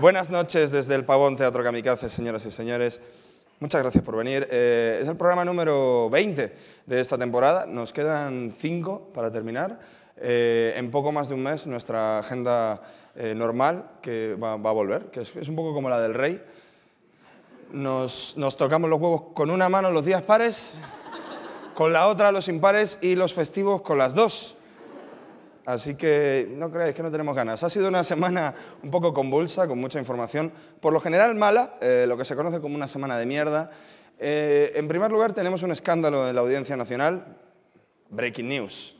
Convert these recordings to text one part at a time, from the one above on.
Buenas noches desde el Pavón Teatro Kamikaze, señoras y señores. Muchas gracias por venir. Eh, es el programa número 20 de esta temporada. Nos quedan 5 para terminar. Eh, en poco más de un mes nuestra agenda eh, normal, que va, a volver, que es, un poco como la del rey. Nos, nos tocamos los huevos con una mano los días pares, con la otra los impares y los festivos con las dos. Así que no creáis que no tenemos ganas. Ha sido una semana un poco convulsa, con mucha información, por lo general mala, eh, lo que se conoce como una semana de mierda. Eh, en primer lugar, tenemos un escándalo en la Audiencia Nacional, breaking news.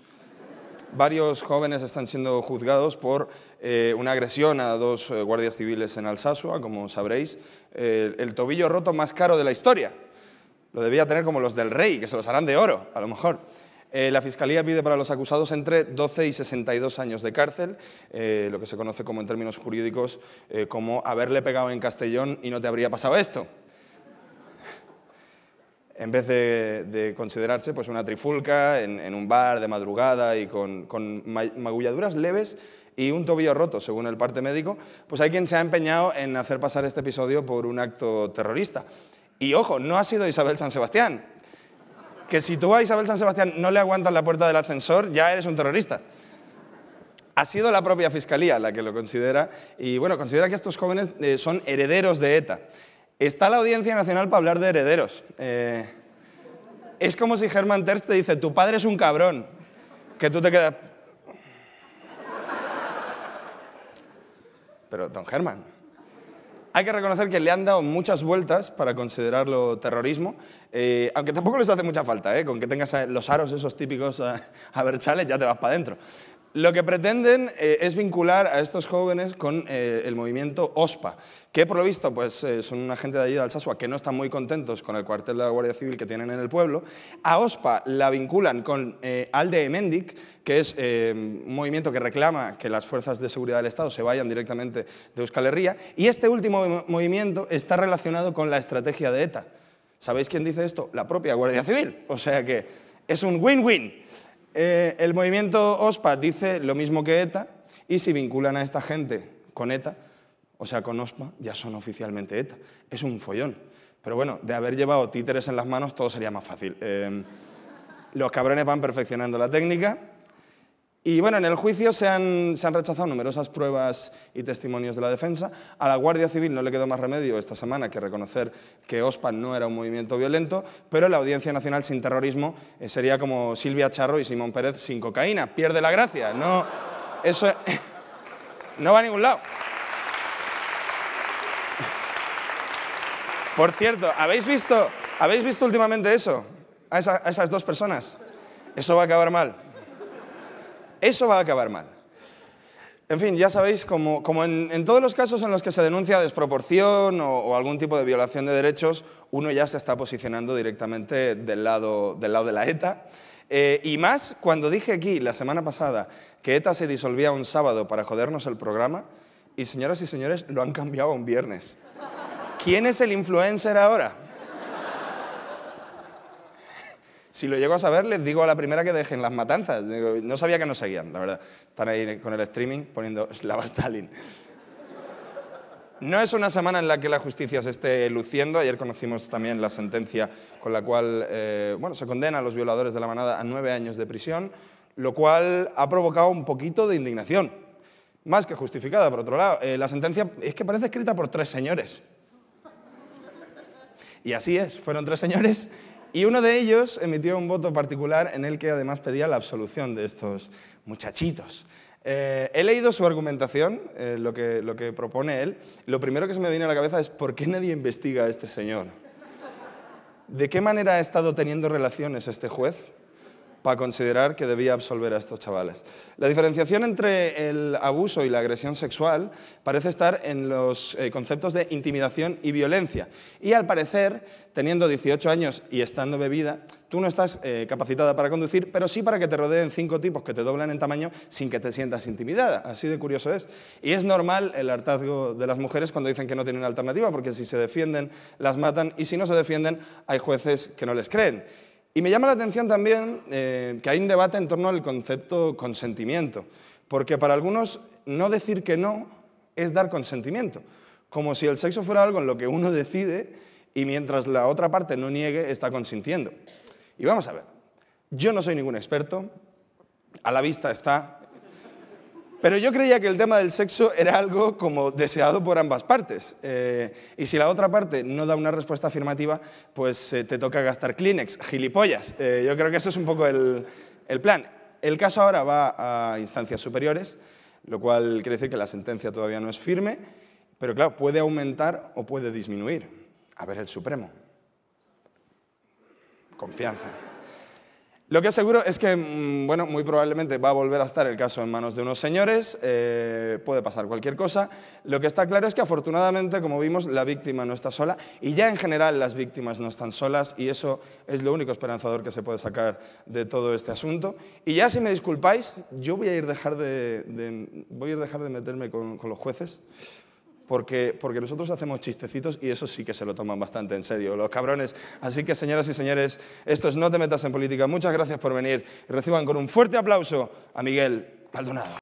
Varios jóvenes están siendo juzgados por eh, una agresión a dos guardias civiles en Alsasua, como sabréis, el tobillo roto más caro de la historia. Lo debía tener como los del rey, que se los harán de oro, a lo mejor. Eh, la Fiscalía pide para los acusados entre 12 y 62 años de cárcel, eh, lo que se conoce como en términos jurídicos eh, como haberle pegado en Castellón y no te habría pasado esto. En vez de, considerarse pues, una trifulca en, un bar de madrugada y con, con magulladuras leves, y un tobillo roto, según el parte médico, pues hay quien se ha empeñado en hacer pasar este episodio por un acto terrorista. Y ojo, no ha sido Isabel San Sebastián, que si tú a Isabel San Sebastián no le aguantas la puerta del ascensor, ya eres un terrorista. Ha sido la propia fiscalía la que lo considera y bueno, considera que estos jóvenes eh, son herederos de ETA. Está la Audiencia Nacional para hablar de herederos. Eh, es como si Germán Terz te dice, tu padre es un cabrón, que tú te quedas... Pero, don Germán, hay que reconocer que le han dado muchas vueltas para considerarlo terrorismo, eh, aunque tampoco les hace mucha falta, eh, con que tengas los aros esos típicos eh, a, a ya te vas para adentro. Lo que pretenden eh, es vincular a estos jóvenes con eh, el movimiento OSPA, que por lo visto pues, eh, son una gente de allí de Alsasua que no están muy contentos con el cuartel de la Guardia Civil que tienen en el pueblo. A OSPA la vinculan con Alde Emendic, que es un movimiento que reclama que las fuerzas de seguridad del Estado se vayan directamente de Euskal Herria. Y este último movimiento está relacionado con la estrategia de ETA. ¿Sabéis quién dice esto? La propia Guardia Civil. O sea que es un win-win. Eh, el movimiento OSPA dice lo mismo que ETA y si vinculan a esta gente con ETA, o sea, con OSPA, ya son oficialmente ETA. Es un follón. Pero bueno, de haber llevado títeres en las manos todo sería más fácil. Eh, los cabrones van perfeccionando la técnica y bueno, en el juicio se han, rechazado numerosas pruebas y testimonios de la defensa. A la Guardia Civil no le quedó más remedio esta semana que reconocer que OSPAN no era un movimiento violento, pero la Audiencia Nacional sin terrorismo eh, sería como Silvia Charro y Simón Pérez sin cocaína. Pierde la gracia. No, eso no va a ningún lado. Por cierto, ¿habéis visto, ¿habéis visto últimamente eso? a esas dos personas. Eso va a acabar mal. Eso va a acabar mal. En fin, ya sabéis, como, en, todos los casos en los que se denuncia desproporción o, algún tipo de violación de derechos, uno ya se está posicionando directamente del lado, de la ETA. Eh, y más cuando dije aquí la semana pasada que ETA se disolvía un sábado para jodernos el programa, y señoras y señores, lo han cambiado a un viernes. ¿Quién es el influencer ahora? Si lo llego a saber, les digo a la primera que dejen las matanzas. No sabía que no seguían, la verdad. Están ahí con el streaming poniendo Slava Stalin. No es una semana en la que la justicia se esté luciendo. Ayer conocimos también la sentencia con la cual eh, bueno, se condena a los violadores de la manada a nueve años de prisión, lo cual ha provocado un poquito de indignación. Más que justificada, por otro lado. Eh, la sentencia es que parece escrita por tres señores. Y así es, fueron tres señores y uno de ellos emitió un voto particular en el que además pedía la absolución de estos muchachitos. Eh, he leído su argumentación, eh, lo, que, lo que propone él. Lo primero que se me viene a la cabeza es por qué nadie investiga a este señor. ¿De qué manera ha estado teniendo relaciones este juez para considerar que debía absolver a estos chavales. La diferenciación entre el abuso y la agresión sexual parece estar en los eh, conceptos de intimidación y violencia. Y al parecer, teniendo 18 años y estando bebida, tú no estás eh, capacitada para conducir, pero sí para que te rodeen cinco tipos que te doblan en tamaño sin que te sientas intimidada. Así de curioso es. Y es normal el hartazgo de las mujeres cuando dicen que no tienen alternativa, porque si se defienden, las matan y si no se defienden, hay jueces que no les creen. Y me llama la atención también eh, que hay un debate en torno al concepto consentimiento, porque para algunos no decir que no es dar consentimiento, como si el sexo fuera algo en lo que uno decide y mientras la otra parte no niegue está consintiendo. Y vamos a ver, yo no soy ningún experto, a la vista está pero yo creía que el tema del sexo era algo como deseado por ambas partes. Eh, y si la otra parte no da una respuesta afirmativa, pues eh, te toca gastar Kleenex, gilipollas. Eh, yo creo que eso es un poco el, el, plan. El caso ahora va a instancias superiores, lo cual quiere decir que la sentencia todavía no es firme, pero claro, puede aumentar o puede disminuir. A ver el Supremo. Confianza. Lo que aseguro es que, mm, bueno, muy probablemente va a volver a estar el caso en manos de unos señores, eh, puede pasar cualquier cosa. Lo que está claro es que afortunadamente, como vimos, la víctima no está sola y ya en general las víctimas no están solas y eso es lo único esperanzador que se puede sacar de todo este asunto. Y ya si me disculpáis, yo voy a ir dejar de, voy a ir dejar de meterme con, con los jueces porque, nosotros hacemos chistecitos y eso sí que se lo toman bastante en serio, los cabrones. Así que, señoras y señores, esto es No te metas en política. Muchas gracias por venir. Reciban con un fuerte aplauso a Miguel Paldonado.